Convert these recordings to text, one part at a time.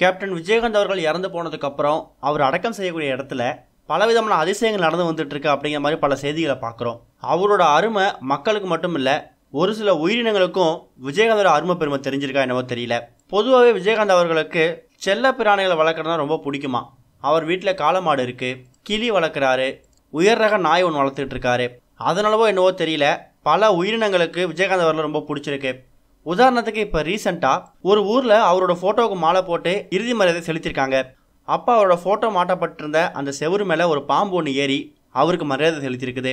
captain Vijayakanth அவர்கள் இறந்து போனதுக்கப்புறம் அவர் அடக்கம் செய்யக்கூடிய இடத்துல பலவிதமான அதிசயங்கள் நடந்து வந்துட்டு இருக்கு அப்படிங்கிற மாதிரி பல செய்திகளை பார்க்குறோம் அவரோட அருமை மக்களுக்கு மட்டும் இல்லை ஒரு சில உயிரினங்களுக்கும் விஜயகாந்தோட அருமை பெருமை தெரிஞ்சிருக்கா என்னவோ தெரியல பொதுவாகவே விஜயகாந்த் அவர்களுக்கு செல்ல பிராணிகளை வளர்க்குறதுனா ரொம்ப பிடிக்குமா அவர் வீட்டில் காலமாடு இருக்குது கிளி வளர்க்குறாரு உயர் ரக நாய் ஒன்று வளர்த்துட்டு இருக்காரு அதனாலவோ என்னவோ தெரியல பல உயிரினங்களுக்கு விஜயகாந்த் அவர்கள் ரொம்ப பிடிச்சிருக்கு உதாரணத்துக்கு இப்போ ரீசெண்டா ஒரு ஊரில் அவரோட ஃபோட்டோவுக்கு மாலை போட்டு இறுதி மரியாதை செலுத்தியிருக்காங்க அப்ப அவரோட ஃபோட்டோ மாட்டப்பட்டிருந்த அந்த செவரு மேலே ஒரு பாம்பு ஒன்று ஏறி அவருக்கு மரியாதை செலுத்தியிருக்குது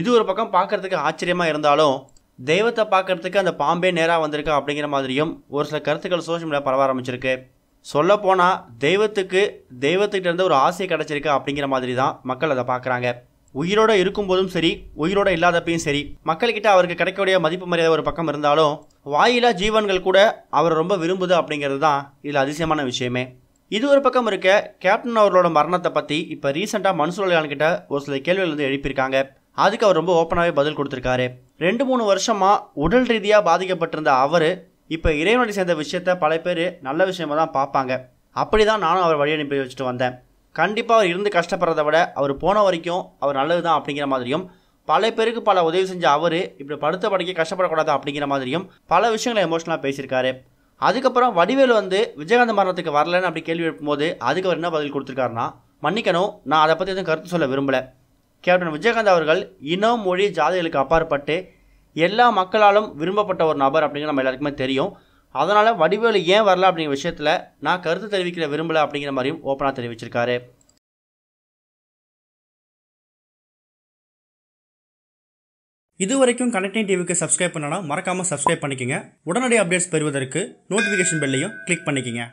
இது ஒரு பக்கம் பார்க்கறதுக்கு ஆச்சரியமாக இருந்தாலும் தெய்வத்தை பார்க்கறதுக்கு அந்த பாம்பே நேராக வந்திருக்கா அப்படிங்கிற மாதிரியும் ஒரு சில கருத்துக்கள் சோஷியல் மீடியா பரவ ஆரம்பிச்சிருக்கு சொல்லப்போனால் தெய்வத்துக்கு தெய்வத்துக்கிட்டேருந்து ஒரு ஆசை கிடச்சிருக்கு அப்படிங்கிற மாதிரி தான் மக்கள் அதை பார்க்குறாங்க உயிரோடு இருக்கும்போதும் சரி உயிரோட இல்லாதப்பையும் சரி மக்கள்கிட்ட அவருக்கு கிடைக்கக்கூடிய மதிப்பு மரியாதை ஒரு பக்கம் இருந்தாலும் வாயிலா ஜீவன்கள் கூட அவரை ரொம்ப விரும்புது அப்படிங்கிறது தான் இதில் அதிசயமான விஷயமே இது ஒரு பக்கம் இருக்க கேப்டன் அவர்களோட மரணத்தை பற்றி இப்போ ரீசெண்டாக மனுசுலையான் கிட்ட ஒரு சில கேள்விகள் வந்து எழுப்பியிருக்காங்க அதுக்கு அவர் ரொம்ப ஓப்பனாகவே பதில் கொடுத்துருக்காரு ரெண்டு மூணு வருஷமாக உடல் ரீதியாக பாதிக்கப்பட்டிருந்த அவர் இப்போ இறைவனடி சேர்ந்த விஷயத்த பல பேர் நல்ல விஷயமா தான் பார்ப்பாங்க அப்படி தான் நானும் அவர் வழி அனுப்பி வச்சுட்டு வந்தேன் கண்டிப்பாக அவர் இருந்து கஷ்டப்படுறத விட அவர் போன வரைக்கும் அவர் நல்லது தான் அப்படிங்கிற மாதிரியும் பல பேருக்கு பல உதவி செஞ்ச அவர் இப்படி படுத்த படிக்க கஷ்டப்படக்கூடாது அப்படிங்கிற மாதிரியும் பல விஷயங்களை எமோஷனலாக பேசியிருக்காரு அதுக்கப்புறம் வடிவேல் வந்து விஜயகாந்த் மரணத்துக்கு வரலன்னு அப்படி கேள்வி எழுப்பும்போது அதுக்கு அவர் என்ன பதில் கொடுத்துருக்காருன்னா மன்னிக்கணும் நான் அதை பற்றி எதுவும் கருத்து சொல்ல விரும்பலை கேப்டன் விஜயகாந்த் அவர்கள் இனம் மொழி ஜாதிகளுக்கு அப்பாற்பட்டு எல்லா மக்களாலும் விரும்பப்பட்ட ஒரு நபர் அப்படிங்கிற நம்ம எல்லாருக்குமே தெரியும் அதனால் வடிவேலு ஏன் வரல அப்படிங்கிற விஷயத்தில் நான் கருத்து தெரிவிக்கிற விரும்பலை அப்படிங்கிற மாதிரியும் ஓப்பனாக தெரிவிச்சிருக்காரு இது வரைக்கும் கனெக்டிங் டிவிக்கு சப்ஸ்கிரைப் பண்ணனா மறக்காமல் சப்ஸ்கிரைப் பண்ணிக்கங்க உடனடி அப்டேட்ஸ் பெறுவதற்கு நோட்டிஃபிகேஷன் பெல்லையும் கிளிக் பண்ணிக்கங்க